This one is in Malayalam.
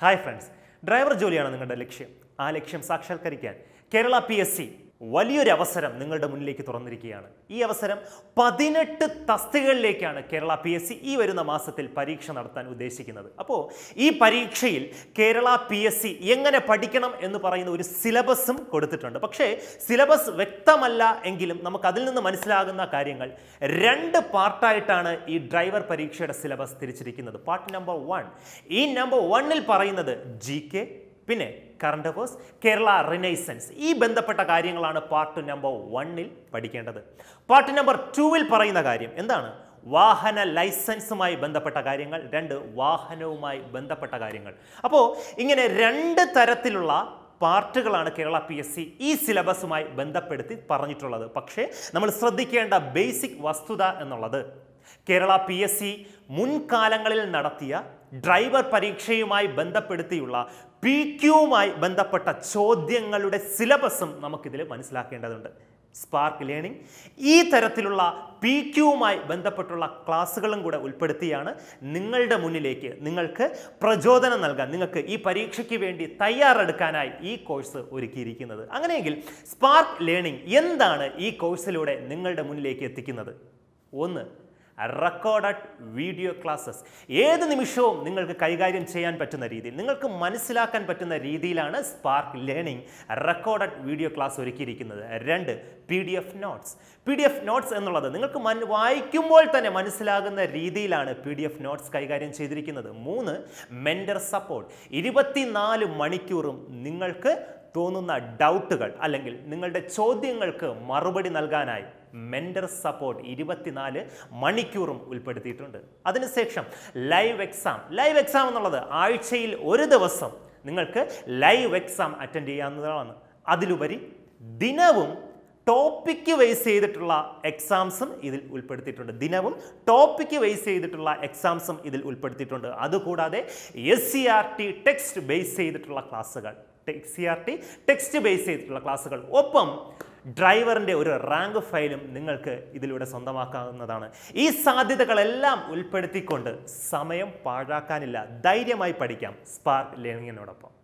ഹായ് ഫ്രണ്ട്സ് ഡ്രൈവർ ജോലിയാണ് നിങ്ങളുടെ ലക്ഷ്യം ആ ലക്ഷ്യം സാക്ഷാത്കരിക്കാൻ കേരള പി എസ് സി അവസരം നിങ്ങളുടെ മുന്നിലേക്ക് തുറന്നിരിക്കുകയാണ് ഈ അവസരം പതിനെട്ട് തസ്തികകളിലേക്കാണ് കേരള പി എസ് സി ഈ വരുന്ന മാസത്തിൽ പരീക്ഷ നടത്താൻ ഉദ്ദേശിക്കുന്നത് അപ്പോൾ ഈ പരീക്ഷയിൽ കേരള പി എസ് സി എങ്ങനെ പഠിക്കണം എന്ന് പറയുന്ന ഒരു സിലബസും കൊടുത്തിട്ടുണ്ട് പക്ഷേ സിലബസ് വ്യക്തമല്ല എങ്കിലും നമുക്ക് അതിൽ നിന്ന് മനസ്സിലാകുന്ന കാര്യങ്ങൾ രണ്ട് പാർട്ടായിട്ടാണ് ഈ ഡ്രൈവർ പരീക്ഷയുടെ സിലബസ് തിരിച്ചിരിക്കുന്നത് പാർട്ട് നമ്പർ വൺ ഈ നമ്പർ വണ്ണിൽ പറയുന്നത് ജി പിന്നെ കറണ്ട് അഫേഴ്സ് കേരള റിനൈസൻസ് ഈ ബന്ധപ്പെട്ട കാര്യങ്ങളാണ് പാർട്ട് നമ്പർ വണ്ണിൽ പഠിക്കേണ്ടത് പാർട്ട് നമ്പർ ടൂവിൽ പറയുന്ന കാര്യം എന്താണ് വാഹന ലൈസൻസുമായി ബന്ധപ്പെട്ട കാര്യങ്ങൾ രണ്ട് വാഹനവുമായി ബന്ധപ്പെട്ട കാര്യങ്ങൾ അപ്പോൾ ഇങ്ങനെ രണ്ട് തരത്തിലുള്ള പാർട്ടുകളാണ് കേരള പി എസ് സി ഈ സിലബസുമായി ബന്ധപ്പെടുത്തി പറഞ്ഞിട്ടുള്ളത് പക്ഷേ നമ്മൾ ശ്രദ്ധിക്കേണ്ട ബേസിക് വസ്തുത എന്നുള്ളത് കേരള പി എസ് സി മുൻകാലങ്ങളിൽ നടത്തിയ ഡ്രൈവർ പരീക്ഷയുമായി ബന്ധപ്പെടുത്തിയുള്ള പി ക്യുമായി ബന്ധപ്പെട്ട ചോദ്യങ്ങളുടെ സിലബസും നമുക്കിതിൽ മനസ്സിലാക്കേണ്ടതുണ്ട് സ്പാർക്ക് ലേണിംഗ് ഈ തരത്തിലുള്ള പി ക്യുമായി ബന്ധപ്പെട്ടുള്ള ക്ലാസ്സുകളും കൂടെ ഉൾപ്പെടുത്തിയാണ് നിങ്ങളുടെ മുന്നിലേക്ക് നിങ്ങൾക്ക് പ്രചോദനം നൽകാൻ നിങ്ങൾക്ക് ഈ പരീക്ഷയ്ക്ക് വേണ്ടി തയ്യാറെടുക്കാനായി ഈ കോഴ്സ് ഒരുക്കിയിരിക്കുന്നത് അങ്ങനെയെങ്കിൽ സ്പാർക്ക് ലേണിംഗ് എന്താണ് ഈ കോഴ്സിലൂടെ നിങ്ങളുടെ മുന്നിലേക്ക് എത്തിക്കുന്നത് ഒന്ന് റെക്കോർഡ് വീഡിയോ ക്ലാസ്സസ് ഏത് നിമിഷവും നിങ്ങൾക്ക് കൈകാര്യം ചെയ്യാൻ പറ്റുന്ന രീതിയിൽ നിങ്ങൾക്ക് മനസ്സിലാക്കാൻ പറ്റുന്ന രീതിയിലാണ് spark learning record video class ഒരുക്കിയിരിക്കുന്നത് രണ്ട് P D F notes P D F notes എന്നുള്ളത് നിങ്ങൾക്ക് മൻ വായിക്കുമ്പോൾ തന്നെ മനസ്സിലാകുന്ന രീതിയിലാണ് പി ഡി എഫ് നോട്ട്സ് കൈകാര്യം ചെയ്തിരിക്കുന്നത് മൂന്ന് മെൻറ്റർ സപ്പോർട്ട് ഇരുപത്തിനാല് മണിക്കൂറും നിങ്ങൾക്ക് തോന്നുന്ന ഡൗട്ടുകൾ അല്ലെങ്കിൽ നിങ്ങളുടെ ചോദ്യങ്ങൾക്ക് മറുപടി നൽകാനായി മെൻറ്റർ സപ്പോർട്ട് ഇരുപത്തിനാല് മണിക്കൂറും ഉൾപ്പെടുത്തിയിട്ടുണ്ട് അതിനുശേഷം ലൈവ് എക്സാം ലൈവ് എക്സാം എന്നുള്ളത് ആഴ്ചയിൽ ഒരു ദിവസം നിങ്ങൾക്ക് ലൈവ് എക്സാം അറ്റൻഡ് ചെയ്യാവുന്നതാണ് അതിലുപരി ദിനവും ടോപ്പിക്ക് വേസ് ചെയ്തിട്ടുള്ള എക്സാംസും ഇതിൽ ഉൾപ്പെടുത്തിയിട്ടുണ്ട് ദിനവും ടോപ്പിക്ക് വേസ് ചെയ്തിട്ടുള്ള എക്സാംസും ഇതിൽ ഉൾപ്പെടുത്തിയിട്ടുണ്ട് അതുകൂടാതെ S C R T text base ചെയ്തിട്ടുള്ള ക്ലാസ്സുകൾ C R T text base ചെയ്തിട്ടുള്ള ക്ലാസ്സുകൾ ഒപ്പം ഡ്രൈവറിൻ്റെ ഒരു റാങ്ക് ഫയലും നിങ്ങൾക്ക് ഇതിലൂടെ സ്വന്തമാക്കാവുന്നതാണ് ഈ സാധ്യതകളെല്ലാം ഉൾപ്പെടുത്തിക്കൊണ്ട് സമയം പാഴാക്കാനില്ല ധൈര്യമായി പഠിക്കാം സ്പാർക്ക് ലേണിങ്ങിനോടൊപ്പം